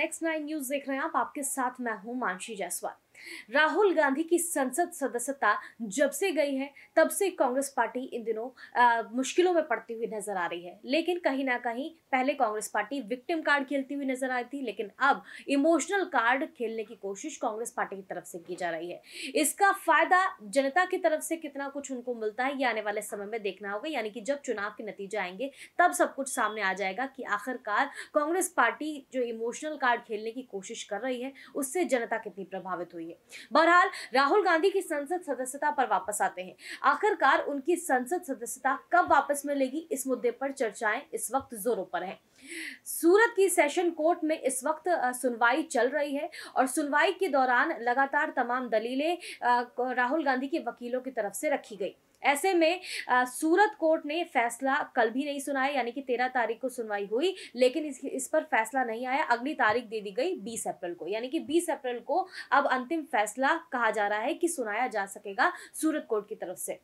Next nine news देख रहे हैं आप आपके साथ मैं हूं मानसी जायसवाल राहुल गांधी की संसद सदस्यता जब से गई है तब से कांग्रेस पार्टी इन दिनों आ, मुश्किलों में पड़ती हुई नजर आ रही है लेकिन कहीं ना कहीं पहले कांग्रेस पार्टी विक्टिम कार्ड खेलती हुई नजर आई थी लेकिन अब इमोशनल कार्ड खेलने की कोशिश कांग्रेस पार्टी की तरफ से की जा रही है इसका फायदा जनता की तरफ से कितना कुछ उनको मिलता है ये आने वाले समय में देखना होगा यानी कि जब चुनाव के नतीजे आएंगे तब सब कुछ सामने आ जाएगा कि आखिरकार कांग्रेस पार्टी जो इमोशनल कार्ड खेलने की कोशिश कर रही है उससे जनता कितनी प्रभावित हुई है है बहरहाल राहुल गांधी की संसद सदस्यता पर वापस आते हैं आखिरकार उनकी संसद सदस्यता कब वापस मिलेगी इस मुद्दे पर चर्चाएं इस वक्त जोरों पर हैं सूरत की सेशन कोर्ट में इस वक्त सुनवाई चल रही है और सुनवाई के दौरान लगातार तमाम दलीलें राहुल गांधी के वकीलों की तरफ से रखी गई ऐसे में आ, सूरत कोर्ट ने फैसला कल भी नहीं सुनाया यानी कि तेरह तारीख को सुनवाई हुई लेकिन इस, इस पर फैसला नहीं आया अगली तारीख दे दी गई बीस अप्रैल को यानी कि बीस अप्रैल को अब अंतिम फैसला कहा जा रहा है कि सुनाया जा सकेगा सूरत कोर्ट की तरफ से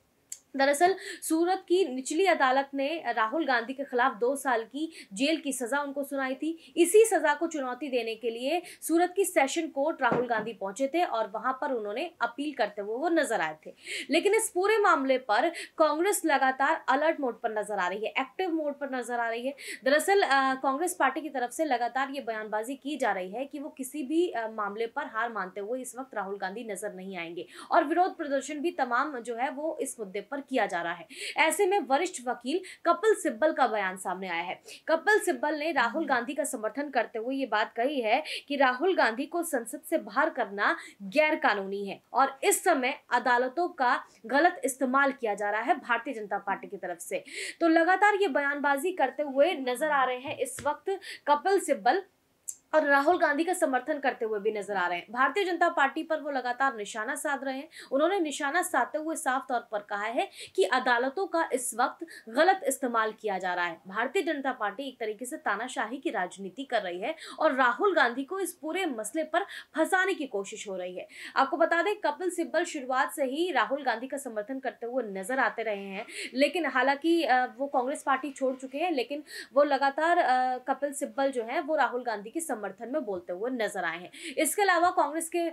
दरअसल सूरत की निचली अदालत ने राहुल गांधी के खिलाफ दो साल की जेल की सजा उनको सुनाई थी इसी सजा को चुनौती देने के लिए सूरत की सेशन कोर्ट राहुल गांधी पहुंचे थे और वहां पर उन्होंने अपील करते हुए वो नजर आए थे लेकिन इस पूरे मामले पर कांग्रेस लगातार अलर्ट मोड पर नजर आ रही है एक्टिव मोड पर नजर आ रही है दरअसल कांग्रेस पार्टी की तरफ से लगातार ये बयानबाजी की जा रही है कि वो किसी भी मामले पर हार मानते हुए इस वक्त राहुल गांधी नजर नहीं आएंगे और विरोध प्रदर्शन भी तमाम जो है वो इस मुद्दे पर किया जा रहा है ऐसे में वरिष्ठ वकील कपिल सिब्बल का बयान सामने आया है कपिल सिब्बल ने राहुल हम्म। गांधी का समर्थन करते हुए ये बात कही है कि राहुल गांधी को संसद से बाहर करना गैर कानूनी है और इस समय अदालतों का गलत इस्तेमाल किया जा रहा है भारतीय जनता पार्टी की तरफ से तो लगातार ये बयानबाजी करते हुए नजर आ रहे हैं इस वक्त कपिल सिब्बल और राहुल गांधी का समर्थन करते हुए भी नजर आ रहे हैं भारतीय जनता पार्टी पर वो लगातार निशाना साध रहे हैं उन्होंने निशाना साधते हुए साफ तौर पर कहा है कि अदालतों का इस वक्त गलत इस्तेमाल किया जा रहा है भारतीय जनता पार्टी एक तरीके से तानाशाही की राजनीति कर रही है और राहुल गांधी को इस पूरे मसले पर फंसाने की कोशिश हो रही है आपको बता दें कपिल सिब्बल शुरुआत से ही राहुल गांधी का समर्थन करते हुए नजर आते रहे हैं लेकिन हालांकि वो कांग्रेस पार्टी छोड़ चुके हैं लेकिन वो लगातार कपिल सिब्बल जो है वो राहुल गांधी के समर्थन समर्थन में बोलते हुए नजर आए हैं इसके अलावा कांग्रेस के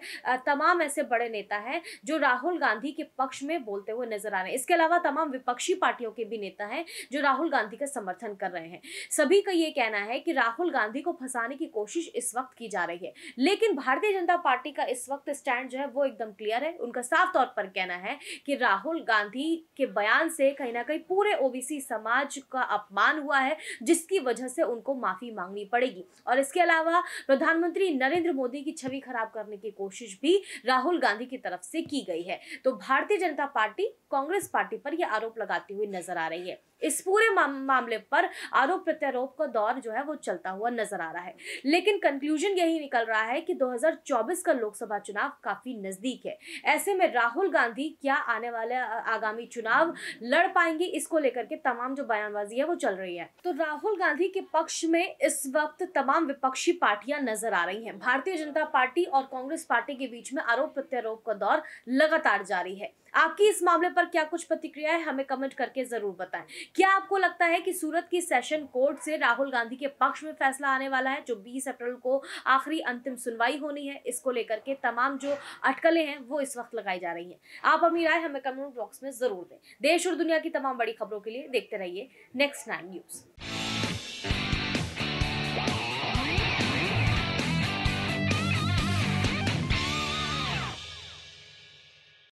तमाम ऐसे बड़े नेता हैं जो राहुल गांधी के पक्ष में बोलते हुए नजर आ रहे हैं इसके अलावा तमाम विपक्षी पार्टियों के भी नेता हैं जो राहुल गांधी का समर्थन कर रहे हैं सभी का ये कहना है कि राहुल गांधी को फंसाने की कोशिश इस वक्त की जा रही है लेकिन भारतीय जनता पार्टी का इस वक्त स्टैंड जो है वो एकदम क्लियर है उनका साफ तौर पर कहना है कि राहुल गांधी के बयान से कहीं ना कहीं पूरे ओबीसी समाज का अपमान हुआ है जिसकी वजह से उनको माफी मांगनी पड़ेगी और इसके अलावा प्रधानमंत्री नरेंद्र मोदी की छवि खराब करने की कोशिश भी राहुल गांधी की तरफ से की गई है तो भारतीय जनता पार्टी कांग्रेस पार्टी पर यह आरोप लगाती हुई नजर आ रही है इस पूरे मामले पर आरोप प्रत्यारोप का दौर जो है वो चलता हुआ नजर आ रहा है लेकिन कंक्लूजन यही निकल रहा है कि 2024 का लोकसभा चुनाव काफी नजदीक है ऐसे में राहुल गांधी क्या आने वाले आगामी चुनाव लड़ पाएंगे इसको लेकर के तमाम जो बयानबाजी है वो चल रही है तो राहुल गांधी के पक्ष में इस वक्त तमाम विपक्षी पार्टियां नजर आ रही हैं भारतीय जनता पार्टी और कांग्रेस पार्टी के बीच में आरोप प्रत्यारोप का दौर लगातार जारी है आपकी इस मामले पर क्या कुछ प्रतिक्रिया है हमें कमेंट करके जरूर बताएं क्या आपको लगता है कि सूरत की सेशन कोर्ट से राहुल गांधी के पक्ष में फैसला आने वाला है जो 20 अप्रैल को आखिरी अंतिम सुनवाई होनी है इसको लेकर के तमाम जो अटकलें हैं वो इस वक्त लगाई जा रही हैं आप अपनी राय हमें कमेंट बॉक्स में जरूर दें देश और दुनिया की तमाम बड़ी खबरों के लिए देखते रहिए नेक्स्ट नाइन न्यूज़